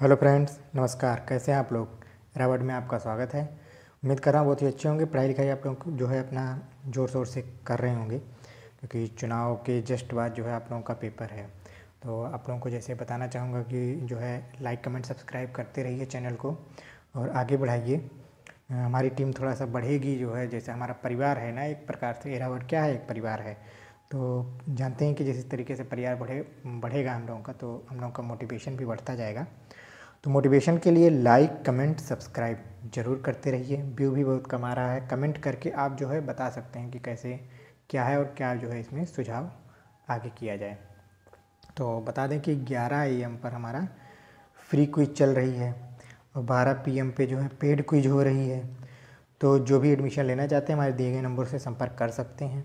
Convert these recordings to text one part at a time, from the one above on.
hello friends नमस्कार कैसे हैं आप लोग रावट में आपका स्वागत है उम्मीद कर रहा हूँ बहुत ही अच्छे होंगे पढ़ाई लिखाई आप लोग जो है अपना ज़ोर शोर से कर रहे होंगे क्योंकि चुनाव के जस्ट बाद जो है आप लोगों का पेपर है तो आप लोगों को जैसे बताना चाहूँगा कि जो है लाइक कमेंट सब्सक्राइब करते रहिए चैनल को और आगे बढ़ाइए हमारी टीम थोड़ा सा बढ़ेगी जो है जैसे हमारा परिवार है ना एक प्रकार से एरावट क्या है एक परिवार है तो जानते हैं कि जिस तरीके से परिवार बढ़े बढ़ेगा हम लोगों का तो हम लोगों का मोटिवेशन भी बढ़ता जाएगा तो मोटिवेशन के लिए लाइक कमेंट सब्सक्राइब ज़रूर करते रहिए व्यू भी बहुत कम आ रहा है कमेंट करके आप जो है बता सकते हैं कि कैसे क्या है और क्या जो है इसमें सुझाव आगे किया जाए तो बता दें कि 11 एम पर हमारा फ्री क्विज चल रही है और 12 एम पे जो है पेड क्विज हो रही है तो जो भी एडमिशन लेना चाहते हैं हमारे दिए गए नंबर से संपर्क कर सकते हैं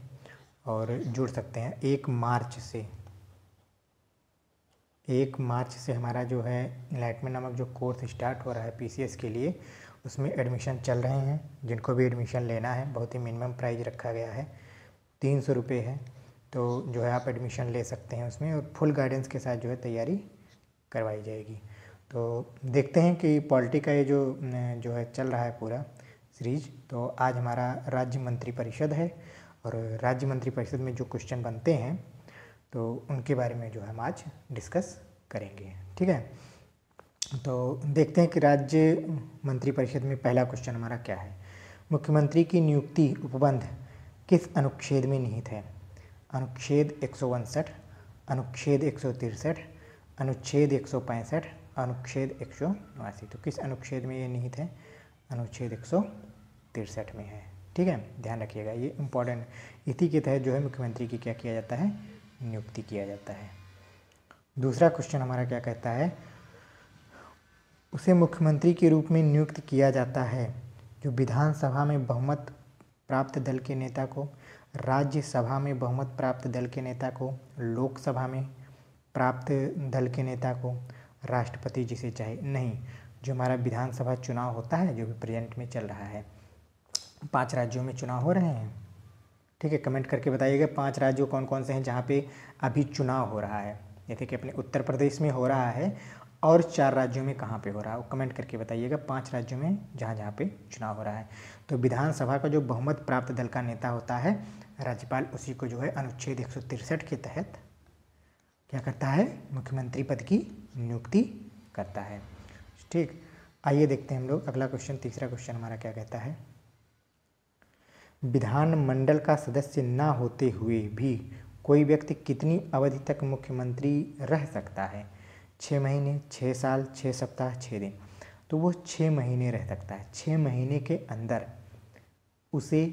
और जुड़ सकते हैं एक मार्च से एक मार्च से हमारा जो है इलाइटमेंट नामक जो कोर्स स्टार्ट हो रहा है पीसीएस के लिए उसमें एडमिशन चल रहे हैं जिनको भी एडमिशन लेना है बहुत ही मिनिमम प्राइस रखा गया है तीन सौ रुपये है तो जो है आप एडमिशन ले सकते हैं उसमें और फुल गाइडेंस के साथ जो है तैयारी करवाई जाएगी तो देखते हैं कि पॉलिटी का ये जो जो है चल रहा है पूरा सीरीज तो आज हमारा राज्य मंत्री परिषद है और राज्य मंत्री परिषद में जो क्वेश्चन बनते हैं तो उनके बारे में जो हम आज डिस्कस करेंगे ठीक है तो देखते हैं कि राज्य मंत्री परिषद में पहला क्वेश्चन हमारा क्या है मुख्यमंत्री की नियुक्ति उपबंध किस अनुच्छेद में निहित है अनुच्छेद एक अनुच्छेद एक अनुच्छेद एक अनुच्छेद एक तो किस अनुच्छेद में ये निहित है अनुच्छेद एक में है ठीक है ध्यान रखिएगा ये इम्पोर्टेंट इसी के तहत जो है मुख्यमंत्री की क्या किया जाता है नियुक्ति किया जाता है दूसरा क्वेश्चन हमारा क्या कहता है उसे मुख्यमंत्री के रूप में नियुक्त किया जाता है जो विधानसभा में बहुमत प्राप्त दल के नेता को राज्यसभा में बहुमत प्राप्त दल के नेता को लोकसभा में प्राप्त दल के नेता को राष्ट्रपति जिसे चाहे नहीं जो हमारा विधानसभा चुनाव होता है जो भी प्रेजेंट में चल रहा है पाँच राज्यों में चुनाव हो रहे हैं ठीक है कमेंट करके बताइएगा पाँच राज्यों कौन कौन से हैं जहाँ पे अभी चुनाव हो रहा है जैसे कि अपने उत्तर प्रदेश में हो रहा है और चार राज्यों में कहाँ पे हो रहा है वो कमेंट करके बताइएगा पांच राज्यों में जहाँ जहाँ पे चुनाव हो रहा है तो विधानसभा का जो बहुमत प्राप्त दल का नेता होता है राज्यपाल उसी को जो है अनुच्छेद एक के तहत क्या करता है मुख्यमंत्री पद की नियुक्ति करता है ठीक आइए देखते हैं हम लोग अगला क्वेश्चन तीसरा क्वेश्चन हमारा क्या कहता है विधानमंडल का सदस्य न होते हुए भी कोई व्यक्ति कितनी अवधि तक मुख्यमंत्री रह सकता है छः महीने छः साल छः सप्ताह छः दिन तो वो छः महीने रह सकता है छः महीने के अंदर उसे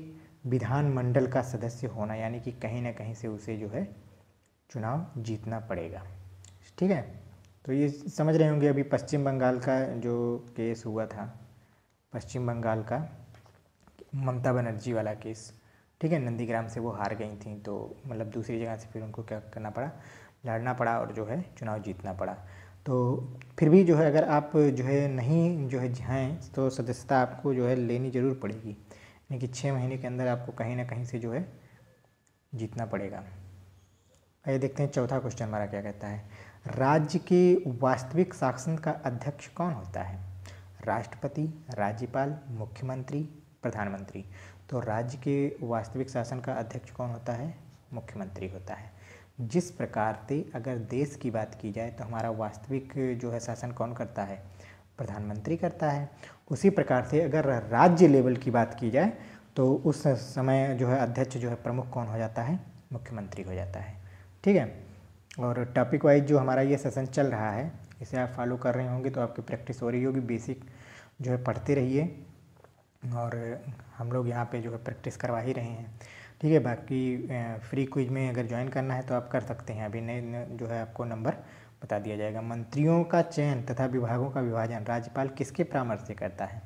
विधानमंडल का सदस्य होना यानी कि कहीं ना कहीं से उसे जो है चुनाव जीतना पड़ेगा ठीक है तो ये समझ रहे होंगे अभी पश्चिम बंगाल का जो केस हुआ था पश्चिम बंगाल का ममता बनर्जी वाला केस ठीक है नंदीग्राम से वो हार गई थी तो मतलब दूसरी जगह से फिर उनको क्या करना पड़ा लड़ना पड़ा और जो है चुनाव जीतना पड़ा तो फिर भी जो है अगर आप जो है नहीं जो है जाएँ तो सदस्यता आपको जो है लेनी ज़रूर पड़ेगी यानी कि छः महीने के अंदर आपको कहीं ना कहीं से जो है जीतना पड़ेगा आइए देखते हैं चौथा क्वेश्चन हमारा क्या कहता है राज्य के वास्तविक शासन का अध्यक्ष कौन होता है राष्ट्रपति राज्यपाल मुख्यमंत्री प्रधानमंत्री तो राज्य के वास्तविक शासन का अध्यक्ष कौन होता है मुख्यमंत्री होता है जिस प्रकार से अगर देश की बात की जाए तो हमारा वास्तविक जो है शासन कौन करता है प्रधानमंत्री करता है उसी प्रकार से अगर राज्य लेवल की बात की जाए तो उस समय जो है अध्यक्ष जो है प्रमुख कौन हो जाता है मुख्यमंत्री हो जाता है ठीक है और टॉपिक वाइज जो हमारा ये सेशन चल रहा है इसे आप फॉलो कर रहे होंगे तो आपकी प्रैक्टिस हो रही होगी बेसिक जो है पढ़ते रहिए और हम लोग यहाँ पे जो है प्रैक्टिस करवा ही रहे हैं ठीक है बाकी फ्री क्विज में अगर ज्वाइन करना है तो आप कर सकते हैं अभी नए जो है आपको नंबर बता दिया जाएगा मंत्रियों का चयन तथा विभागों का विभाजन राज्यपाल किसके परामर्श से करता है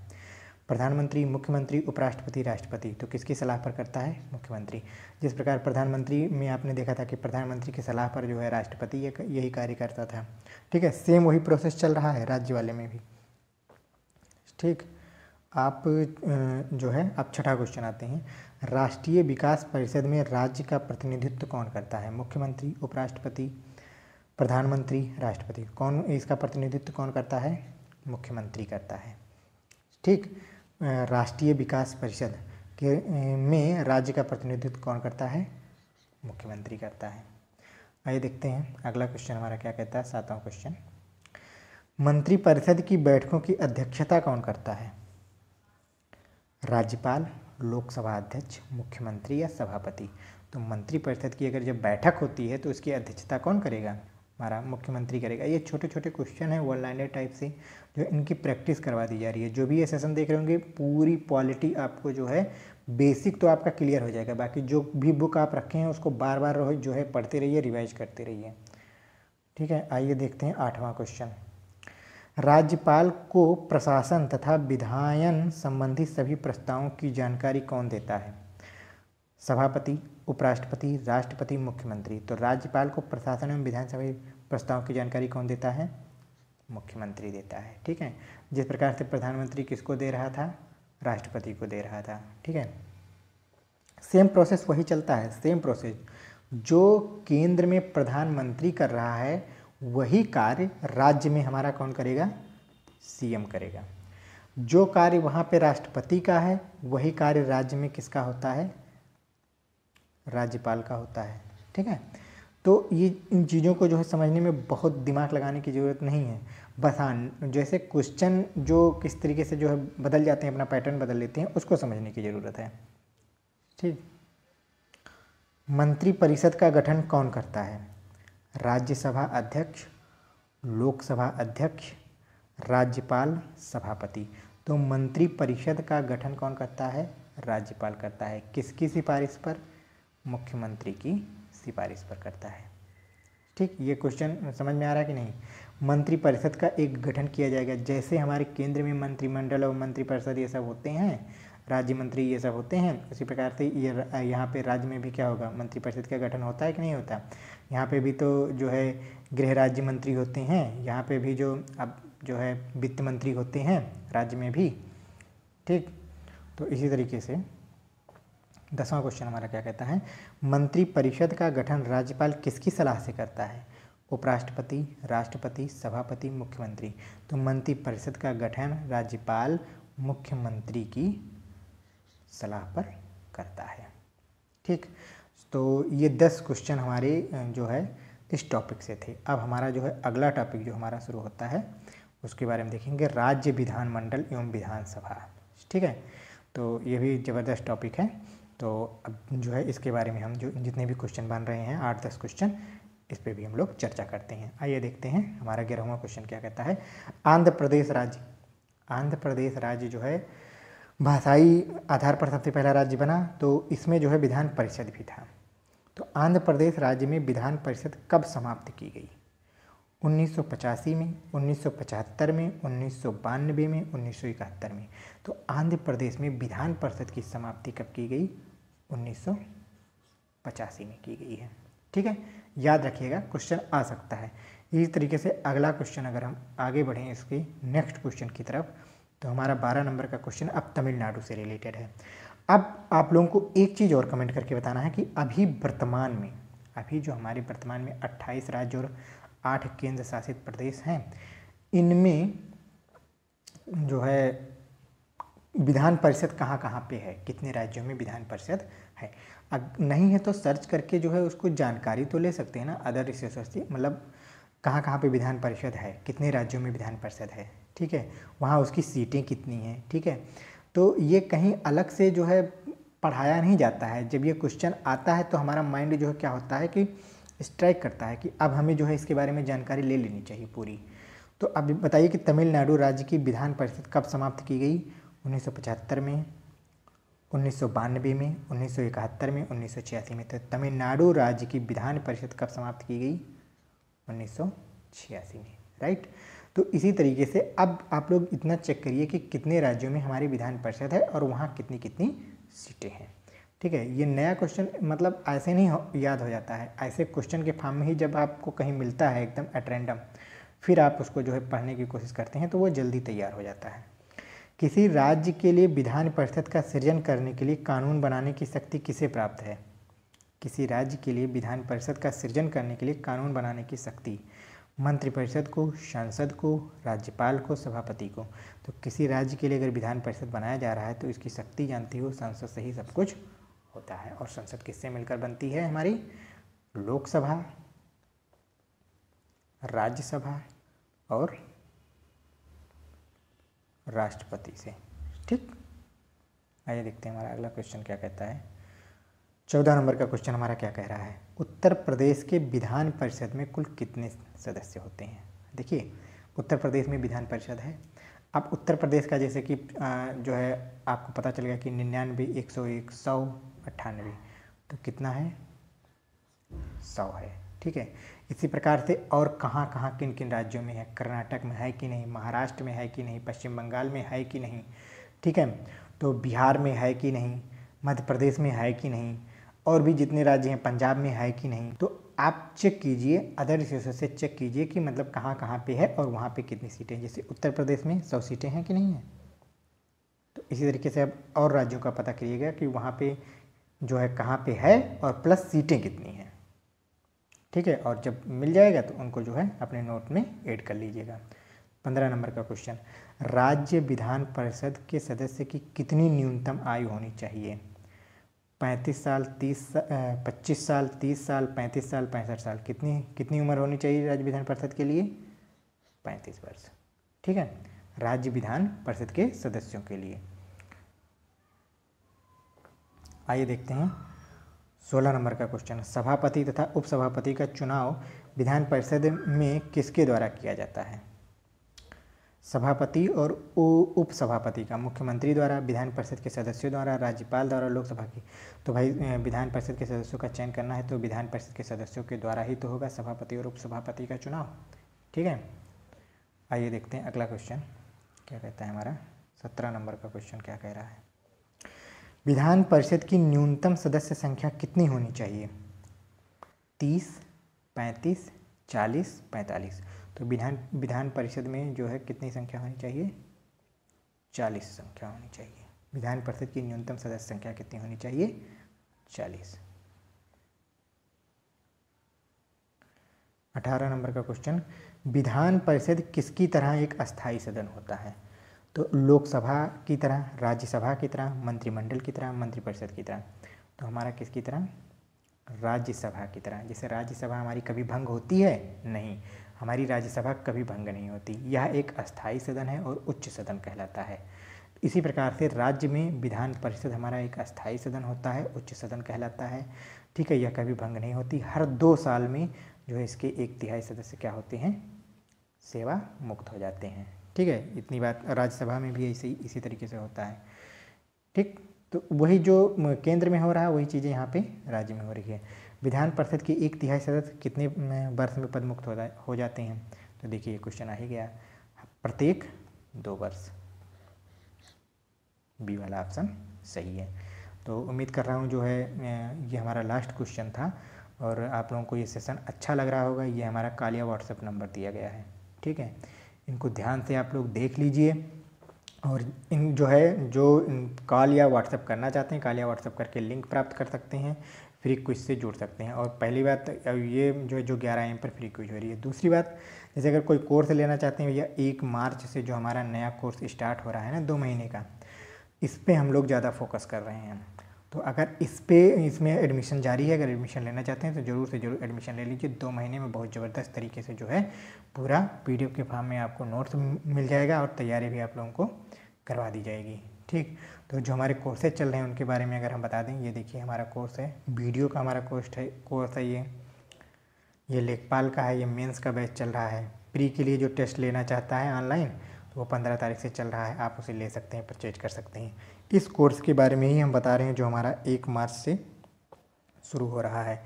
प्रधानमंत्री मुख्यमंत्री उपराष्ट्रपति राष्ट्रपति तो किसकी सलाह पर करता है मुख्यमंत्री जिस प्रकार प्रधानमंत्री में आपने देखा था कि प्रधानमंत्री की सलाह पर जो है राष्ट्रपति यही कार्य करता था ठीक है सेम वही प्रोसेस चल रहा है राज्य वाले में भी ठीक आप जो है आप छठा क्वेश्चन आते हैं राष्ट्रीय विकास परिषद में राज्य का प्रतिनिधित्व कौन करता है मुख्यमंत्री उपराष्ट्रपति प्रधानमंत्री राष्ट्रपति कौन इसका प्रतिनिधित्व कौन करता है मुख्यमंत्री करता है ठीक राष्ट्रीय विकास परिषद के में राज्य का प्रतिनिधित्व कौन करता है मुख्यमंत्री करता है आइए देखते हैं अगला क्वेश्चन हमारा क्या कहता है सातवां क्वेश्चन मंत्रिपरिषद की बैठकों की अध्यक्षता कौन करता है राज्यपाल लोकसभा अध्यक्ष मुख्यमंत्री या सभापति तो मंत्रिपरिषद की अगर जब बैठक होती है तो उसकी अध्यक्षता कौन करेगा हमारा मुख्यमंत्री करेगा ये छोटे छोटे क्वेश्चन हैं वन लाइनर टाइप से जो इनकी प्रैक्टिस करवा दी जा रही है जो भी ये सेशन देख रहे होंगे पूरी पॉलिटी आपको जो है बेसिक तो आपका क्लियर हो जाएगा बाकी जो भी बुक आप रखे हैं उसको बार बार जो है पढ़ते रहिए रिवाइज करते रहिए ठीक है आइए देखते हैं आठवां क्वेश्चन राज्यपाल को प्रशासन तथा विधायन संबंधी सभी प्रस्तावों की जानकारी कौन देता है सभापति उपराष्ट्रपति राष्ट्रपति मुख्यमंत्री तो राज्यपाल को प्रशासन एवं विधानसभा प्रस्तावों की जानकारी कौन देता है मुख्यमंत्री देता है ठीक है जिस प्रकार से प्रधानमंत्री किसको दे रहा था राष्ट्रपति को दे रहा था ठीक है सेम प्रोसेस वही चलता है सेम प्रोसेस जो केंद्र में प्रधानमंत्री कर रहा है वही कार्य राज्य में हमारा कौन करेगा सीएम करेगा जो कार्य वहाँ पे राष्ट्रपति का है वही कार्य राज्य में किसका होता है राज्यपाल का होता है ठीक है तो ये इन चीज़ों को जो है समझने में बहुत दिमाग लगाने की ज़रूरत नहीं है बस हाँ जैसे क्वेश्चन जो किस तरीके से जो है बदल जाते हैं अपना पैटर्न बदल लेते हैं उसको समझने की ज़रूरत है ठीक मंत्रिपरिषद का गठन कौन करता है राज्यसभा अध्यक्ष लोकसभा अध्यक्ष राज्यपाल सभापति तो मंत्रिपरिषद का गठन कौन करता है राज्यपाल करता है किसकी सिफारिश पर मुख्यमंत्री की सिफारिश पर करता है ठीक ये क्वेश्चन समझ में आ रहा है कि नहीं मंत्रिपरिषद का एक गठन किया जाएगा जैसे हमारे केंद्र में मंत्रिमंडल और मंत्रिपरिषद ये सब होते हैं राज्य मंत्री ये सब होते हैं उसी प्रकार से ये यहाँ पे राज्य में भी क्या होगा मंत्रिपरिषद का गठन होता है कि नहीं होता यहाँ पे भी तो जो है गृह राज्य मंत्री होते हैं यहाँ पे भी जो अब जो है वित्त मंत्री होते हैं राज्य में भी ठीक तो इसी तरीके से दसवां क्वेश्चन हमारा क्या कहता है मंत्रिपरिषद का गठन राज्यपाल किसकी सलाह से करता है उपराष्ट्रपति राष्ट्रपति सभापति मुख्यमंत्री तो मंत्रिपरिषद का गठन राज्यपाल मुख्यमंत्री की सलाह पर करता है ठीक तो ये दस क्वेश्चन हमारे जो है इस टॉपिक से थे अब हमारा जो है अगला टॉपिक जो हमारा शुरू होता है उसके बारे में देखेंगे राज्य विधानमंडल एवं विधानसभा ठीक है तो ये भी ज़बरदस्त टॉपिक है तो अब जो है इसके बारे में हम जो जितने भी क्वेश्चन बन रहे हैं आठ दस क्वेश्चन इस पर भी हम लोग चर्चा करते हैं आइए देखते हैं हमारा ग्यारहवा क्वेश्चन क्या कहता है आंध्र प्रदेश राज्य आंध्र प्रदेश राज्य जो है भाषाई आधार पर सबसे पहला राज्य बना तो इसमें जो है विधान परिषद भी था तो आंध्र प्रदेश राज्य में विधान परिषद कब समाप्त की गई 1985 में 1975 में उन्नीस में उन्नीस में तो आंध्र प्रदेश में विधान परिषद की समाप्ति कब की गई उन्नीस में की गई है ठीक है याद रखिएगा क्वेश्चन आ सकता है इस तरीके से अगला क्वेश्चन अगर हम आगे बढ़ें इसके नेक्स्ट क्वेश्चन की तरफ तो हमारा बारह नंबर का क्वेश्चन अब तमिलनाडु से रिलेटेड है अब आप लोगों को एक चीज़ और कमेंट करके बताना है कि अभी वर्तमान में अभी जो हमारे वर्तमान में 28 राज्य और आठ केंद्र शासित प्रदेश हैं इनमें जो है विधान परिषद कहाँ कहाँ पे है कितने राज्यों में विधान परिषद है अग नहीं है तो सर्च करके जो है उसको जानकारी तो ले सकते हैं ना अदर रिसोर्स मतलब कहाँ कहाँ पे विधान परिषद है कितने राज्यों में विधान परिषद है ठीक है वहाँ उसकी सीटें कितनी हैं ठीक है तो ये कहीं अलग से जो है पढ़ाया नहीं जाता है जब ये क्वेश्चन आता है तो हमारा माइंड जो है क्या होता है कि स्ट्राइक करता है कि अब हमें जो है इसके बारे में जानकारी ले लेनी चाहिए पूरी तो अब बताइए कि तमिलनाडु राज्य की विधान परिषद कब समाप्त की गई उन्नीस में उन्नीस में उन्नीस में उन्नीस में तो तमिलनाडु राज्य की विधान परिषद कब समाप्त की गई उन्नीस में राइट तो इसी तरीके से अब आप लोग इतना चेक करिए कि कितने राज्यों में हमारी विधान परिषद है और वहाँ कितनी कितनी सीटें हैं ठीक है ये नया क्वेश्चन मतलब ऐसे नहीं हो, याद हो जाता है ऐसे क्वेश्चन के फॉर्म में ही जब आपको कहीं मिलता है एकदम एट रैंडम फिर आप उसको जो है पढ़ने की कोशिश करते हैं तो वो जल्दी तैयार हो जाता है किसी राज्य के लिए विधान परिषद का सृजन करने के लिए कानून बनाने की शक्ति किसे प्राप्त है किसी राज्य के लिए विधान परिषद का सृजन करने के लिए कानून बनाने की शक्ति मंत्रिपरिषद को सांसद को राज्यपाल को सभापति को तो किसी राज्य के लिए अगर विधान परिषद बनाया जा रहा है तो इसकी शक्ति जानती हो संसद से ही सब कुछ होता है और संसद किससे मिलकर बनती है हमारी लोकसभा राज्यसभा और राष्ट्रपति से ठीक आइए देखते हैं हमारा अगला क्वेश्चन क्या कहता है चौदह नंबर का क्वेश्चन हमारा क्या कह रहा है उत्तर प्रदेश के विधान परिषद में कुल कितने सदस्य होते हैं देखिए उत्तर प्रदेश में विधान परिषद है अब उत्तर प्रदेश का जैसे कि जो है आपको पता चल गया कि निन्यानवे एक सौ एक सौ अट्ठानवे तो कितना है सौ है ठीक है इसी प्रकार से और कहाँ कहाँ किन किन राज्यों में है कर्नाटक में है कि नहीं महाराष्ट्र में है कि नहीं पश्चिम बंगाल में है कि नहीं ठीक है तो बिहार में है कि नहीं मध्य प्रदेश में है कि नहीं और भी जितने राज्य हैं पंजाब में है कि नहीं तो आप चेक कीजिए अदर रिसोर्सेज से चेक कीजिए कि मतलब कहाँ कहाँ पे है और वहाँ पे कितनी सीटें हैं जैसे उत्तर प्रदेश में सौ सीटें हैं कि नहीं है तो इसी तरीके से आप और राज्यों का पता करिएगा कि वहाँ पे जो है कहाँ पे है और प्लस सीटें कितनी हैं ठीक है और जब मिल जाएगा तो उनको जो है अपने नोट में एड कर लीजिएगा पंद्रह नंबर का क्वेश्चन राज्य विधान परिषद के सदस्य की कितनी न्यूनतम आयु होनी चाहिए पैंतीस साल तीस पच्चीस साल तीस साल पैंतीस साल पैंसठ साल कितनी कितनी उम्र होनी चाहिए राज्य विधान परिषद के लिए पैंतीस वर्ष ठीक है राज्य विधान परिषद के सदस्यों के लिए आइए देखते हैं सोलह नंबर का क्वेश्चन सभापति तथा उपसभापति का चुनाव विधान परिषद में किसके द्वारा किया जाता है सभापति और उप सभापति का मुख्यमंत्री द्वारा विधान परिषद के सदस्यों द्वारा राज्यपाल द्वारा लोकसभा की तो भाई विधान परिषद के सदस्यों का चयन करना है तो विधान परिषद के सदस्यों के द्वारा ही तो होगा सभापति और उपसभापति का चुनाव ठीक है आइए देखते हैं अगला क्वेश्चन क्या कहता है हमारा सत्रह नंबर का क्वेश्चन क्या कह रहा है विधान परिषद की न्यूनतम सदस्य संख्या कितनी होनी चाहिए तीस पैंतीस चालीस पैंतालीस तो विधान विधान परिषद में जो है कितनी संख्या होनी चाहिए चालीस संख्या होनी चाहिए विधान परिषद की न्यूनतम सदस्य संख्या कितनी होनी चाहिए चालीस अठारह नंबर का क्वेश्चन विधान परिषद किसकी तरह एक अस्थायी सदन होता है तो लोकसभा की तरह राज्यसभा की तरह मंत्रिमंडल की तरह मंत्रिपरिषद की तरह तो हमारा किसकी तरह राज्यसभा की तरह जैसे राज्यसभा हमारी कभी भंग होती है नहीं हमारी राज्यसभा कभी भंग नहीं होती यह एक अस्थायी सदन है और उच्च सदन कहलाता है इसी प्रकार से राज्य में विधान परिषद हमारा एक अस्थायी सदन होता है उच्च सदन कहलाता है ठीक है यह कभी भंग नहीं होती हर दो साल में जो है इसके एक तिहाई सदस्य क्या होते हैं सेवा मुक्त हो जाते हैं ठीक है इतनी बात राज्यसभा में भी ऐसे इसी तरीके से होता है ठीक तो वही जो केंद्र में हो रहा है वही चीज़ें यहाँ पे राज्य में हो रही है विधान परिषद के एक तिहाई सदस्य कितने अं, वर्ष में पदमुक्त हो, हो जाते हैं तो देखिए क्वेश्चन आ ही गया प्रत्येक दो वर्ष बी वाला ऑप्शन सही है तो उम्मीद कर रहा हूँ जो है अं, ये हमारा लास्ट क्वेश्चन था और आप लोगों को ये सेशन अच्छा लग रहा होगा ये हमारा कालिया व्हाट्सएप नंबर दिया गया है ठीक है इनको ध्यान से आप लोग देख लीजिए और इन जो है जो कॉल या व्हाट्सअप करना चाहते हैं कॉल या व्हाट्सअप करके लिंक प्राप्त कर सकते हैं फ्री क्विज से जुड़ सकते हैं और पहली बात ये जो है जो ग्यारह एम पर फ्री क्विज हो रही है दूसरी बात जैसे अगर कोई कोर्स लेना चाहते हैं भैया एक मार्च से जो हमारा नया कोर्स स्टार्ट हो रहा है ना दो महीने का इस पर हम लोग ज़्यादा फोकस कर रहे हैं तो अगर इस पर इसमें एडमिशन जारी है अगर एडमिशन लेना चाहते हैं तो ज़रूर से ज़रूर एडमिशन ले लीजिए दो महीने में बहुत ज़बरदस्त तरीके से जो है पूरा पी के फॉर्म में आपको नोट्स मिल जाएगा और तैयारी भी आप लोगों को करवा दी जाएगी ठीक तो जो हमारे कोर्सेज चल रहे हैं उनके बारे में अगर हम बता दें ये देखिए हमारा कोर्स है वीडियो का हमारा कोर्स है कोर्स है ये ये लेखपाल का है ये मेंस का बैच चल रहा है प्री के लिए जो टेस्ट लेना चाहता है ऑनलाइन तो वो पंद्रह तारीख से चल रहा है आप उसे ले सकते हैं परचेज कर सकते हैं इस कोर्स के बारे में ही हम बता रहे हैं जो हमारा एक मार्च से शुरू हो रहा है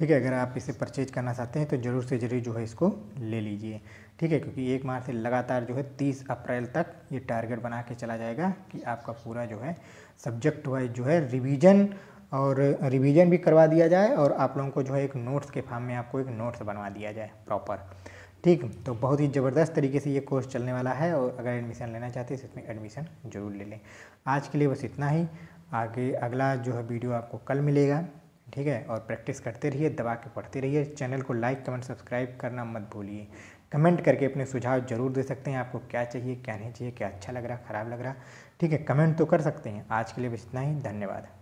ठीक है अगर आप इसे परचेज करना चाहते हैं तो ज़रूर से ज़रूर जो है इसको ले लीजिए ठीक है क्योंकि एक माह से लगातार जो है तीस अप्रैल तक ये टारगेट बना के चला जाएगा कि आपका पूरा जो है सब्जेक्ट वाइज जो है रिवीजन और रिवीजन भी करवा दिया जाए और आप लोगों को जो है एक नोट्स के फॉर्म में आपको एक नोट्स बनवा दिया जाए प्रॉपर ठीक तो बहुत ही ज़बरदस्त तरीके से ये कोर्स चलने वाला है और अगर एडमिशन लेना चाहते हैं तो इसमें एडमिशन ज़रूर ले लें आज के लिए बस इतना ही आगे अगला जो है वीडियो आपको कल मिलेगा ठीक है और प्रैक्टिस करते रहिए दबा के पढ़ते रहिए चैनल को लाइक कमेंट सब्सक्राइब करना मत भूलिए कमेंट करके अपने सुझाव जरूर दे सकते हैं आपको क्या चाहिए क्या नहीं चाहिए क्या अच्छा लग रहा ख़राब लग रहा ठीक है कमेंट तो कर सकते हैं आज के लिए बस इतना ही धन्यवाद